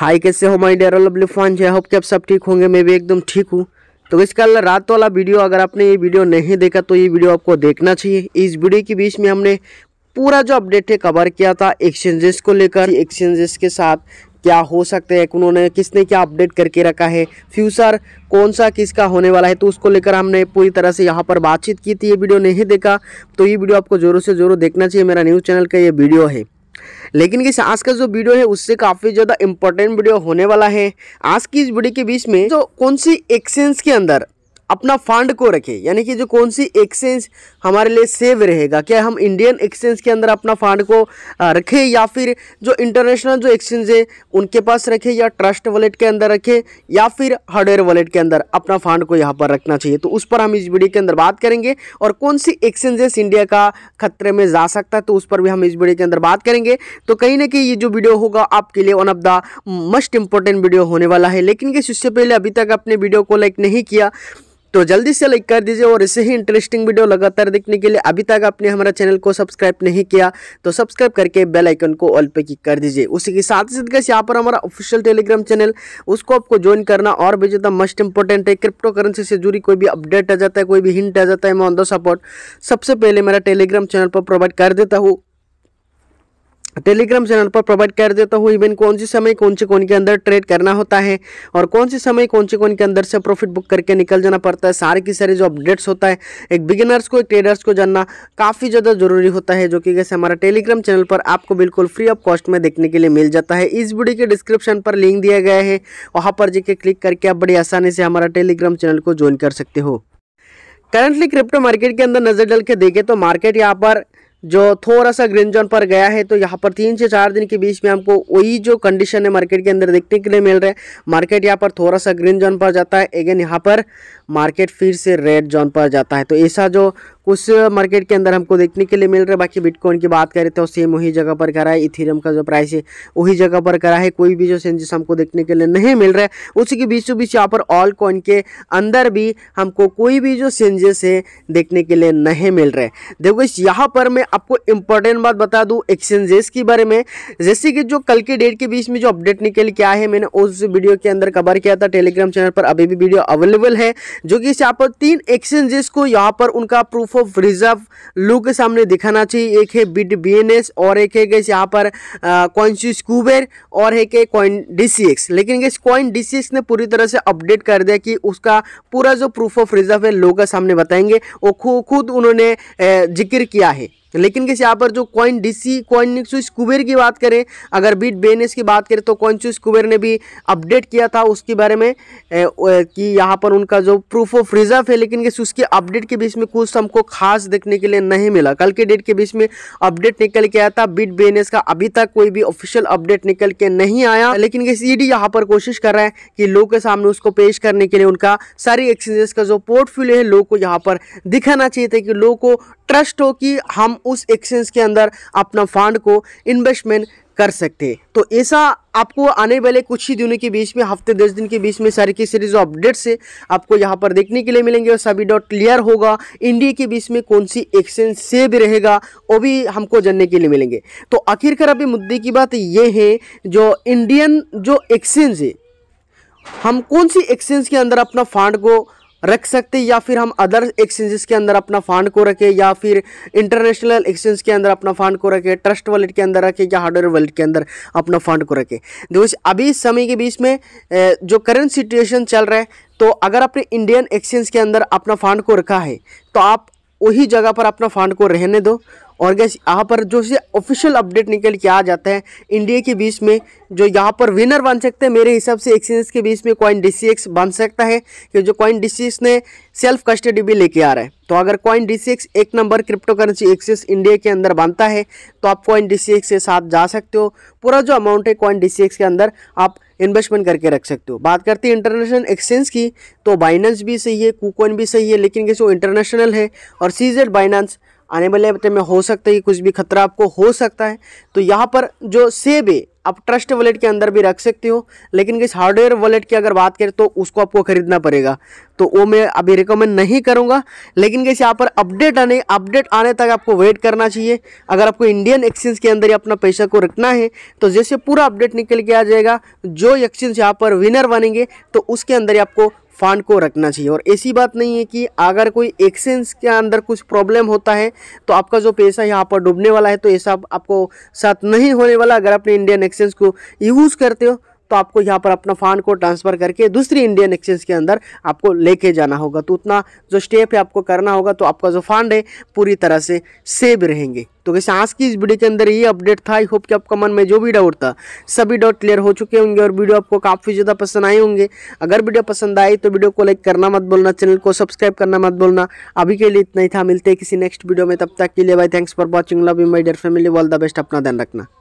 high कैसे हो my dear lovely friends I hope कि आप सब ठीक होंगे मैं भी एकदम ठीक हूँ तो इसका कल रात वाला वीडियो अगर आपने ये वीडियो नहीं देखा तो ये वीडियो आपको देखना चाहिए इस वीडियो के बीच में हमने पूरा जो अपडेट है कवर किया था एक्सचेंजेस को लेकर एक्सचेंजेस के साथ क्या हो सकते हैं उन्होंने किसने क्या अपडेट करके रखा है फ्यूचर कौन सा किसका होने वाला है तो उसको लेकर हमने पूरी तरह से यहाँ पर बातचीत की थी ये वीडियो नहीं देखा तो ये वीडियो आपको ज़ोरों से जोरों देखना चाहिए मेरा न्यूज़ चैनल का ये वीडियो है लेकिन इस आज का जो वीडियो है उससे काफ़ी ज़्यादा इंपॉर्टेंट वीडियो होने वाला है आज की इस वीडियो के बीच में जो कौन सी एक्सचेंज के अंदर अपना फंड को रखें यानी कि जो कौन सी एक्सचेंज हमारे लिए सेव रहेगा क्या हम इंडियन एक्सचेंज के अंदर अपना फंड को रखें या फिर जो इंटरनेशनल जो एक्सचेंज है उनके पास रखें या ट्रस्ट वॉलेट के अंदर रखें या फिर हार्डवेयर वॉलेट के अंदर अपना फंड को यहाँ पर रखना चाहिए तो उस पर हम इस वीडियो के अंदर बात करेंगे और कौन सी एक्सचेंजेस इंडिया का खतरे में जा सकता है तो उस पर भी हम इस वीडियो के अंदर बात करेंगे तो कहीं ना कहीं ये जो वीडियो होगा आपके लिए one of the most important video होने वाला है लेकिन किस इससे पहले अभी तक आपने वीडियो को लाइक नहीं किया तो जल्दी से लाइक कर दीजिए और ऐसे ही इंटरेस्टिंग वीडियो लगातार देखने के लिए अभी तक आपने हमारा चैनल को सब्सक्राइब नहीं किया तो सब्सक्राइब करके बेल आइकन को ऑल पे क्लिक कर दीजिए उसी के साथ ही साथ कैसे यहाँ पर हमारा ऑफिशियल टेलीग्राम चैनल उसको आपको ज्वाइन करना और भी ज़्यादा मस्ट इंपॉर्टेंट है क्रिप्टो करेंसी से जुड़ी कोई भी अपडेट आ जाता है कोई भी हिंट आ जाता है मैं ऑन द सपोर्ट सबसे पहले मेरा टेलीग्राम चैनल पर प्रोवाइड कर देता हूँ टेलीग्राम चैनल पर प्रोवाइड कर देता हूँ इवन कौन सी समय कौन से कौन के अंदर ट्रेड करना होता है और कौन सी समय कौन से कौन के अंदर से प्रॉफिट बुक करके निकल जाना पड़ता है सारे की सारे जो अपडेट्स होता है एक बिगिनर्स को एक ट्रेडर्स को जानना काफ़ी ज़्यादा जरूरी होता है जो कि जैसे हमारा टेलीग्राम चैनल पर आपको बिल्कुल फ्री ऑफ कॉस्ट में देखने के लिए मिल जाता है इस वीडियो के डिस्क्रिप्शन पर लिंक दिया गया है वहाँ पर जाके क्लिक करके आप बड़ी आसानी से हमारा टेलीग्राम चैनल को ज्वाइन कर सकते हो करंटली क्रिप्टो मार्केट के अंदर नज़र डल के देखें तो मार्केट यहाँ पर जो थोड़ा सा ग्रीन जोन पर गया है तो यहाँ पर तीन से चार दिन के बीच में हमको वही जो कंडीशन है मार्केट के अंदर देखने के लिए मिल रहा है मार्केट यहाँ पर थोड़ा सा ग्रीन जोन पर जाता है अगेन यहाँ पर मार्केट फिर से रेड जोन पर जाता है तो ऐसा जो कुछ मार्केट के अंदर हमको देखने के लिए मिल रहा है बाकी बिटकॉइन की बात करें तो सेम वही जगह पर करा है इथेरियम का जो प्राइस है वही जगह पर करा है कोई भी जो चेंजेस हमको देखने के लिए नहीं मिल रहा है उसी के बीचों बीच यहाँ पर ऑल कॉइन के अंदर भी हमको कोई भी जो चेंजेस है देखने के लिए नहीं मिल रहे देखो इस यहाँ पर मैं आपको इंपॉर्टेंट बात बता दूँ एक्सचेंजेस के बारे में जैसे कि जो कल के डेट के बीच में जो अपडेट निकल के आए हैं मैंने उस वीडियो के अंदर कवर किया था टेलीग्राम चैनल पर अभी भी वीडियो अवेलेबल है जो कि यहाँ पर तीन एक्सचेंजेस को यहाँ पर उनका प्रूफ चीफ ऑफ रिजर्व लू के सामने दिखाना चाहिए एक है बिट बी और एक है गैस यहाँ पर कॉइनसिस कुबेर और है कॉइन डी लेकिन गैस कॉइन डी ने पूरी तरह से अपडेट कर दिया कि उसका पूरा जो प्रूफ ऑफ रिजर्व है लोगों के सामने बताएंगे वो खुद उन्होंने जिक्र किया है लेकिन किसी यहाँ पर जो कॉइन डीसी कॉइन निक्सुस कुबेर की बात करें अगर बीट बेनेस की बात करें तो कॉइनसुस कुबेर ने भी अपडेट किया था उसके बारे में ए, कि यहाँ पर उनका जो प्रूफ ऑफ रिजर्व है लेकिन किसी उसके अपडेट के बीच में कुछ हमको खास देखने के लिए नहीं मिला कल के डेट के बीच में अपडेट निकल के आया था बीट बेनेस का अभी तक कोई भी ऑफिशियल अपडेट निकल के नहीं आया लेकिन किसी ईडी यहाँ पर कोशिश कर रहा है कि लोग के सामने उसको पेश करने के लिए उनका सारी एक्सचेंजेस का जो पोर्टफोलियो है लोग को यहाँ पर दिखाना चाहिए था कि लोग को ट्रस्ट हो कि हम उस एक्सचेंज के अंदर अपना फंड को इन्वेस्टमेंट कर सकते हैं तो ऐसा आपको आने वाले कुछ ही दिनों के बीच में हफ्ते दस दिन के बीच में सारी की सीरीज अपडेट्स है आपको यहाँ पर देखने के लिए मिलेंगे और सभी डॉट क्लियर होगा इंडिया के बीच में कौन सी एक्सचेंज भी रहेगा वो भी हमको जानने के लिए मिलेंगे तो आखिरकार अभी मुद्दे की बात ये है जो इंडियन जो एक्सचेंज है हम कौन सी एक्सचेंज के अंदर अपना फंड को रख सकते या फिर हम अदर एक्सचेंजेस के अंदर अपना फंड को रखें या फिर इंटरनेशनल एक्सचेंज के अंदर अपना फंड को रखें ट्रस्ट वॉलेट के अंदर रखें या हार्डवेयर वॉलेट के अंदर अपना फंड को रखें दोस्त अभी इस समय के बीच में जो करंट सिचुएशन चल रहा है तो अगर आपने इंडियन एक्सचेंज के अंदर अपना फंड को रखा है तो आप वही जगह पर अपना फंड को रहने दो और गैस यहाँ पर जो से ऑफिशियल अपडेट निकल के आ जाता है इंडिया के बीच में जो यहाँ पर विनर बन सकते हैं मेरे हिसाब से एक्सचेंज के बीच में कॉइन डी बन सकता है कि जो कॉइन डी ने सेल्फ कस्टडी भी लेके आ रहा है तो अगर कॉइन डी एक नंबर क्रिप्टो करेंसी एक्सेस इंडिया के अंदर बनता है तो आप कॉइन डी के साथ जा सकते हो पूरा जो अमाउंट है कॉइन डी के अंदर आप इन्वेस्टमेंट करके रख सकते हो बात करते हैं इंटरनेशनल एक्सचेंज की तो बाइनेंस भी सही है कूकॉइन भी सही है लेकिन कैसे वो इंटरनेशनल है और सीजेड बाइनेंस आने वाले हफ्ते में हो सकता है कुछ भी खतरा आपको हो सकता है तो यहाँ पर जो सेब है आप ट्रस्ट वॉलेट के अंदर भी रख सकते हो लेकिन इस हार्डवेयर वॉलेट की अगर बात करें तो उसको आपको खरीदना पड़ेगा तो वो मैं अभी रिकमेंड नहीं करूँगा लेकिन कैसे यहाँ पर अपडेट आने अपडेट आने तक आपको वेट करना चाहिए अगर आपको इंडियन एक्सचेंज के अंदर ही अपना पैसा को रखना है तो जैसे पूरा अपडेट निकल के आ जाएगा जो एक्सचेंज यहाँ पर विनर बनेंगे तो उसके अंदर ही आपको फंड को रखना चाहिए और ऐसी बात नहीं है कि अगर कोई एक्सचेंज के अंदर कुछ प्रॉब्लम होता है तो आपका जो पैसा यहाँ पर डूबने वाला है तो ऐसा आपको साथ नहीं होने वाला अगर आपने इंडियन एक्सचेंज को यूज़ करते हो तो आपको यहाँ पर अपना फ़ंड को ट्रांसफ़र करके दूसरी इंडियन एक्सचेंज के अंदर आपको लेके जाना होगा तो उतना जो स्टेप है आपको करना होगा तो आपका जो फंड है पूरी तरह से सेव रहेंगे तो कैसे आज की इस वीडियो के अंदर ये अपडेट था आई होप कि आपका मन में जो भी डाउट था सभी डाउट क्लियर हो चुके होंगे और वीडियो आपको काफ़ी ज़्यादा पसंद आए होंगे अगर वीडियो पसंद आए तो वीडियो को लाइक करना मत बोलना चैनल को सब्सक्राइब करना मत बोलना अभी के लिए इतना ही था मिलते हैं किसी नेक्स्ट वीडियो में तब तक के लिए भाई thanks for watching love you my dear family all the best अपना ध्यान रखना